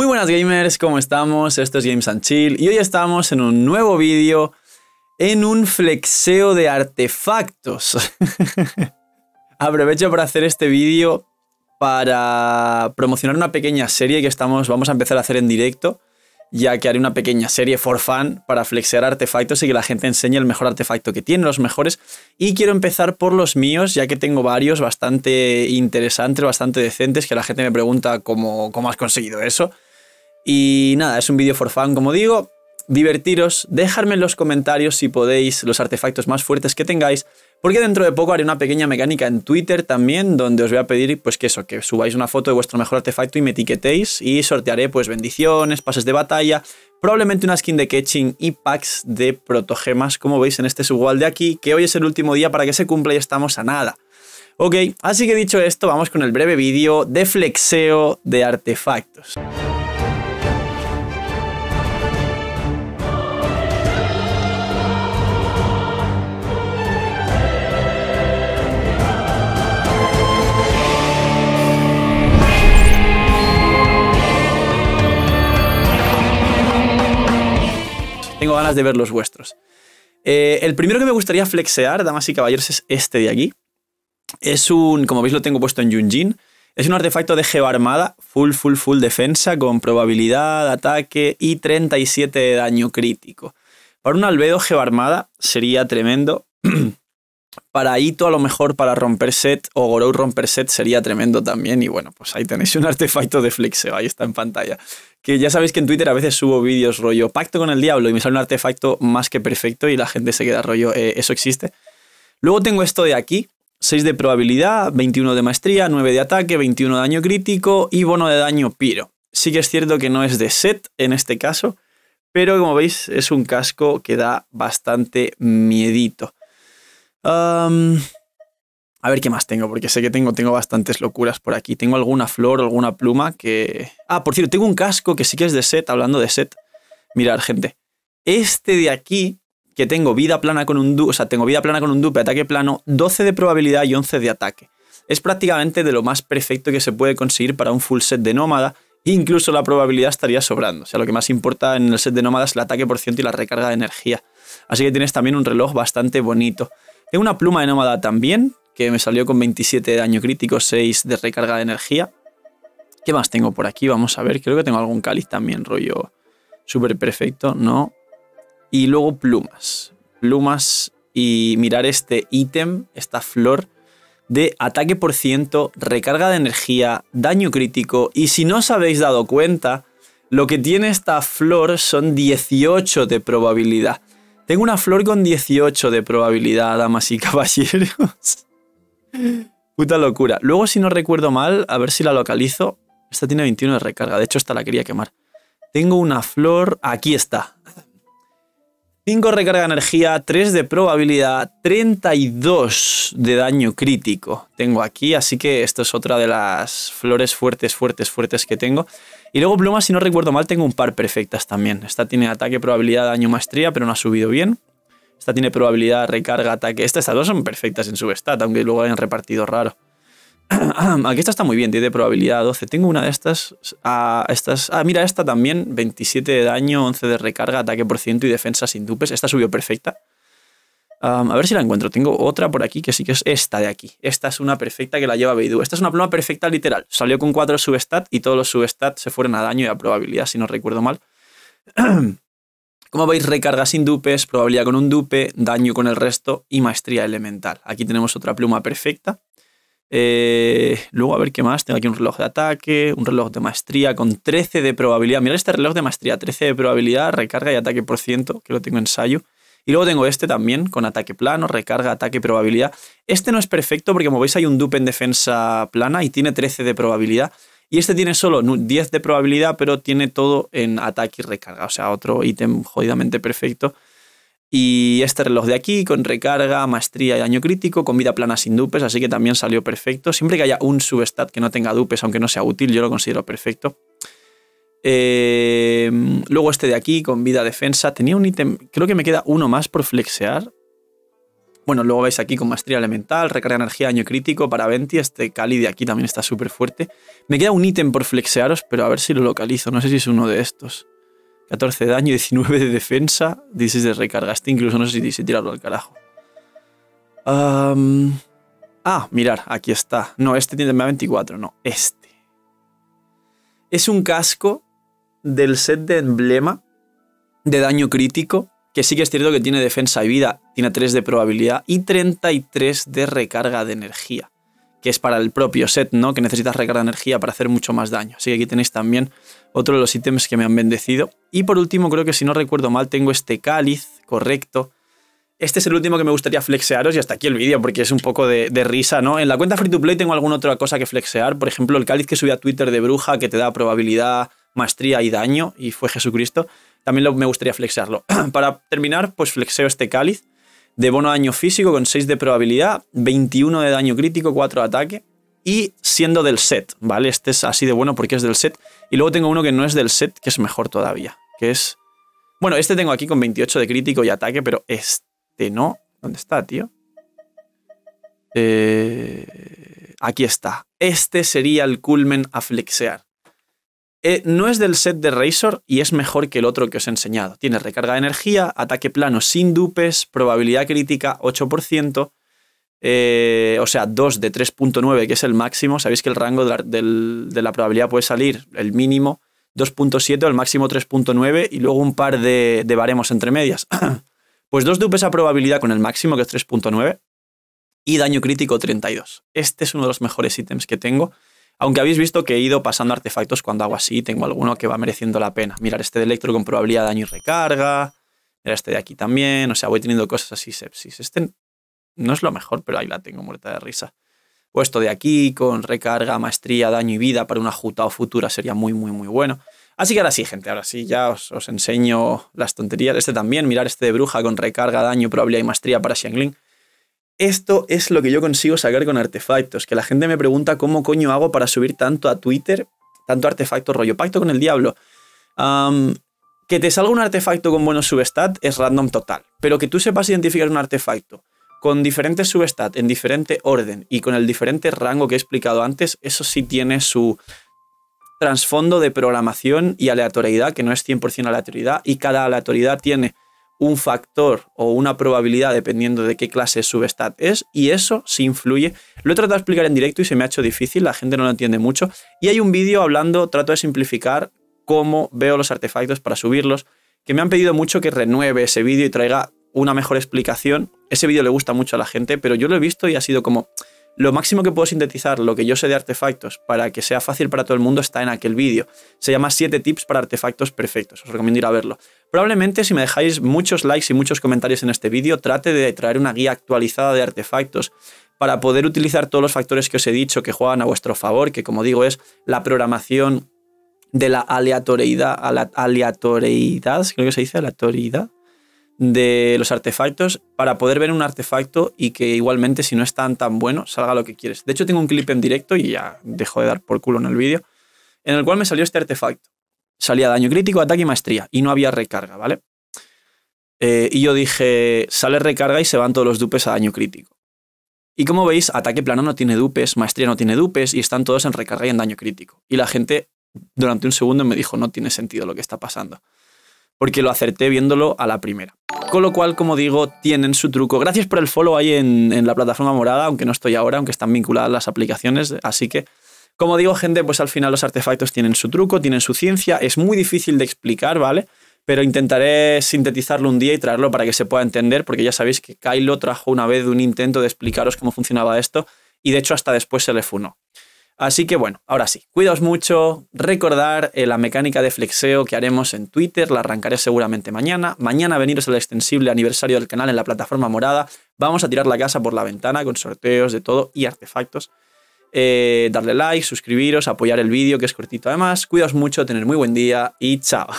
Muy buenas gamers, ¿cómo estamos? Esto es Games and Chill y hoy estamos en un nuevo vídeo en un flexeo de artefactos. Aprovecho para hacer este vídeo para promocionar una pequeña serie que estamos, vamos a empezar a hacer en directo, ya que haré una pequeña serie for fan para flexear artefactos y que la gente enseñe el mejor artefacto que tiene, los mejores. Y quiero empezar por los míos, ya que tengo varios bastante interesantes, bastante decentes, que la gente me pregunta cómo, cómo has conseguido eso. Y nada, es un vídeo for fun, como digo. Divertiros, dejadme en los comentarios si podéis los artefactos más fuertes que tengáis, porque dentro de poco haré una pequeña mecánica en Twitter también, donde os voy a pedir pues que eso, que subáis una foto de vuestro mejor artefacto y me etiquetéis y sortearé pues bendiciones, pases de batalla, probablemente una skin de catching y packs de protogemas, como veis en este subwall de aquí, que hoy es el último día para que se cumpla y estamos a nada. Ok, así que dicho esto, vamos con el breve vídeo de flexeo de artefactos. Tengo ganas de ver los vuestros. Eh, el primero que me gustaría flexear, damas y caballeros, es este de aquí. Es un, como veis lo tengo puesto en Yunjin, es un artefacto de geoarmada, full, full, full defensa, con probabilidad, ataque y 37 de daño crítico. Para un albedo geoarmada sería tremendo Para Ito, a lo mejor para romper set o Gorou romper set sería tremendo también. Y bueno, pues ahí tenéis un artefacto de Flexeo, ahí está en pantalla. Que ya sabéis que en Twitter a veces subo vídeos rollo pacto con el diablo y me sale un artefacto más que perfecto y la gente se queda rollo, eh, eso existe. Luego tengo esto de aquí, 6 de probabilidad, 21 de maestría, 9 de ataque, 21 de daño crítico y bono de daño piro. Sí que es cierto que no es de set en este caso, pero como veis es un casco que da bastante miedito a ver qué más tengo, porque sé que tengo, tengo bastantes locuras por aquí. Tengo alguna flor, alguna pluma que... Ah, por cierto, tengo un casco que sí que es de set, hablando de set. Mirad, gente. Este de aquí, que tengo vida plana con un dupe, o sea, tengo vida plana con un dupe, ataque plano, 12 de probabilidad y 11 de ataque. Es prácticamente de lo más perfecto que se puede conseguir para un full set de nómada. Incluso la probabilidad estaría sobrando. O sea, lo que más importa en el set de nómada es el ataque por ciento y la recarga de energía. Así que tienes también un reloj bastante bonito. Es una pluma de nómada también, que me salió con 27 de daño crítico, 6 de recarga de energía. ¿Qué más tengo por aquí? Vamos a ver, creo que tengo algún cáliz también, rollo súper perfecto, ¿no? Y luego plumas. Plumas y mirar este ítem, esta flor de ataque por ciento, recarga de energía, daño crítico. Y si no os habéis dado cuenta, lo que tiene esta flor son 18 de probabilidad. Tengo una flor con 18 de probabilidad, damas y caballeros. Puta locura. Luego, si no recuerdo mal, a ver si la localizo. Esta tiene 21 de recarga. De hecho, esta la quería quemar. Tengo una flor. Aquí está. 5 recarga energía, 3 de probabilidad, 32 de daño crítico tengo aquí, así que esto es otra de las flores fuertes, fuertes, fuertes que tengo. Y luego plumas, si no recuerdo mal, tengo un par perfectas también. Esta tiene ataque, probabilidad, daño, maestría, pero no ha subido bien. Esta tiene probabilidad, recarga, ataque. Estas, dos son perfectas en su stat, aunque luego hayan repartido raro. Aquí esta está muy bien, tiene probabilidad, 12. Tengo una de estas. Ah, estas, mira, esta también. 27 de daño, 11 de recarga, ataque por ciento y defensa sin dupes. Esta subió perfecta. a ver si la encuentro. Tengo otra por aquí que sí que es esta de aquí. Esta es una perfecta que la lleva Beidou. Esta es una pluma perfecta literal. Salió con 4 substat y todos los substat se fueron a daño y a probabilidad, si no recuerdo mal. Como veis, recarga sin dupes, probabilidad con un dupe, daño con el resto y maestría elemental. Aquí tenemos otra pluma perfecta. Eh, luego, a ver qué más. Tengo aquí un reloj de ataque, un reloj de maestría con 13 de probabilidad. mira este reloj de maestría, 13 de probabilidad, recarga y ataque por ciento, que lo tengo ensayo. Y luego tengo este también, con ataque plano, recarga, ataque, y probabilidad. Este no es perfecto porque, como veis, hay un dupe en defensa plana y tiene 13 de probabilidad. Y este tiene solo 10 de probabilidad, pero tiene todo en ataque y recarga. O sea, otro ítem jodidamente perfecto y este reloj de aquí, con recarga, maestría y daño crítico, con vida plana sin dupes, así que también salió perfecto. Siempre que haya un substat que no tenga dupes, aunque no sea útil, yo lo considero perfecto. Eh, luego este de aquí, con vida defensa. Tenía un ítem, creo que me queda uno más por flexear. Bueno, luego veis aquí con maestría elemental, recarga energía, daño crítico para Venti. Este Cali de aquí también está súper fuerte. Me queda un ítem por flexearos, pero a ver si lo localizo. No sé si es uno de estos. 14 de daño, 19 de defensa, 16 de recarga. Este incluso no sé si tirarlo al carajo. ah, mirar, aquí está. No, este tiene 24, no, este. Es un casco del set de emblema de daño crítico, que sí que es cierto que tiene defensa y vida, tiene 3 de probabilidad y 33 de recarga de energía que es para el propio set, ¿no? Que necesitas recargar energía para hacer mucho más daño. Así que aquí tenéis también otro de los ítems que me han bendecido. Y por último, creo que si no recuerdo mal, tengo este cáliz, correcto. Este es el último que me gustaría flexearos y hasta aquí el vídeo porque es un poco de, risa, ¿no? En la cuenta Free to Play tengo alguna otra cosa que flexear, por ejemplo el cáliz que subí a Twitter de bruja que te da probabilidad, maestría y daño y fue Jesucristo, también me gustaría flexearlo. Para terminar, pues flexeo este cáliz de bono daño físico con 6 de probabilidad, 21 de daño crítico, 4 de ataque y siendo del set, ¿vale? Este es así de bueno porque es del set. Y luego tengo uno que no es del set, que es mejor todavía, que es... Bueno, este tengo aquí con 28 de crítico y ataque, pero este no. ¿Dónde está, tío? Eh, aquí está. Este sería el culmen a flexear. Eh, no es del set de Razor y es mejor que el otro que os he enseñado. Tiene recarga de energía, ataque plano sin dupes, probabilidad crítica 8%, eh, o sea, 2 de 3.9, que es el máximo. Sabéis que el rango de la, probabilidad puede salir el mínimo 2.7 el máximo 3.9 y luego un par de, de baremos entre medias. pues 2 dupes a probabilidad con el máximo, que es 3.9, y daño crítico 32. Este es uno de los mejores ítems que tengo. Aunque habéis visto que he ido pasando artefactos cuando hago así, tengo alguno que va mereciendo la pena. Mirar este de electro con probabilidad de daño y recarga. Mirar este de aquí también. O sea, voy teniendo cosas así, sepsis. Este no es lo mejor, pero ahí la tengo muerta de risa. O esto de aquí con recarga, maestría, daño y vida para una juta o futura sería muy, muy, muy bueno. Así que ahora sí, gente, ahora sí, ya os, enseño las tonterías. Este también, mirar este de bruja con recarga, daño, probabilidad y maestría para Xiangling. Esto es lo que yo consigo sacar con artefactos, que la gente me pregunta cómo coño hago para subir tanto a Twitter, tanto artefacto rollo, pacto con el diablo. que te salga un artefacto con buenos substat es random total, pero que tú sepas identificar un artefacto con diferentes substat en diferente orden y con el diferente rango que he explicado antes, eso sí tiene su trasfondo de programación y aleatoriedad, que no es 100% aleatoriedad, y cada aleatoriedad tiene un factor o una probabilidad dependiendo de qué clase subestat es y eso se influye. Lo he tratado de explicar en directo y se me ha hecho difícil, la gente no lo entiende mucho. Y hay un vídeo hablando, trato de simplificar cómo veo los artefactos para subirlos, que me han pedido mucho que renueve ese vídeo y traiga una mejor explicación. Ese vídeo le gusta mucho a la gente, pero yo lo he visto y ha sido como lo máximo que puedo sintetizar lo que yo sé de artefactos para que sea fácil para todo el mundo está en aquel vídeo. Se llama 7 tips para artefactos perfectos. Os recomiendo ir a verlo. Probablemente si me dejáis muchos likes y muchos comentarios en este vídeo, trate de traer una guía actualizada de artefactos para poder utilizar todos los factores que os he dicho que juegan a vuestro favor, que como digo es la programación de la aleatoriedad, aleatoriedad, creo que se dice aleatoriedad, de los artefactos para poder ver un artefacto y que igualmente si no es tan tan bueno salga lo que quieres. De hecho tengo un clip en directo y ya dejo de dar por culo en el vídeo, en el cual me salió este artefacto. Salía daño crítico, ataque y maestría y no había recarga, ¿vale? Eh, y yo dije, sale recarga y se van todos los dupes a daño crítico. Y como veis, ataque plano no tiene dupes, maestría no tiene dupes y están todos en recarga y en daño crítico. Y la gente durante un segundo me dijo, no tiene sentido lo que está pasando porque lo acerté viéndolo a la primera. Con lo cual, como digo, tienen su truco. Gracias por el follow ahí en, la plataforma morada, aunque no estoy ahora, aunque están vinculadas las aplicaciones. Así que, como digo, gente, pues al final los artefactos tienen su truco, tienen su ciencia. Es muy difícil de explicar, ¿vale? Pero intentaré sintetizarlo un día y traerlo para que se pueda entender, porque ya sabéis que Kylo trajo una vez un intento de explicaros cómo funcionaba esto y de hecho hasta después se le funó. Así que bueno, ahora sí, cuidaos mucho, recordar eh, la mecánica de flexeo que haremos en Twitter, la arrancaré seguramente mañana. Mañana veniros al extensible aniversario del canal en la plataforma morada. Vamos a tirar la casa por la ventana con sorteos de todo y artefactos. Eh, darle like, suscribiros, apoyar el vídeo que es cortito además. Cuidaos mucho, tener muy buen día y chao.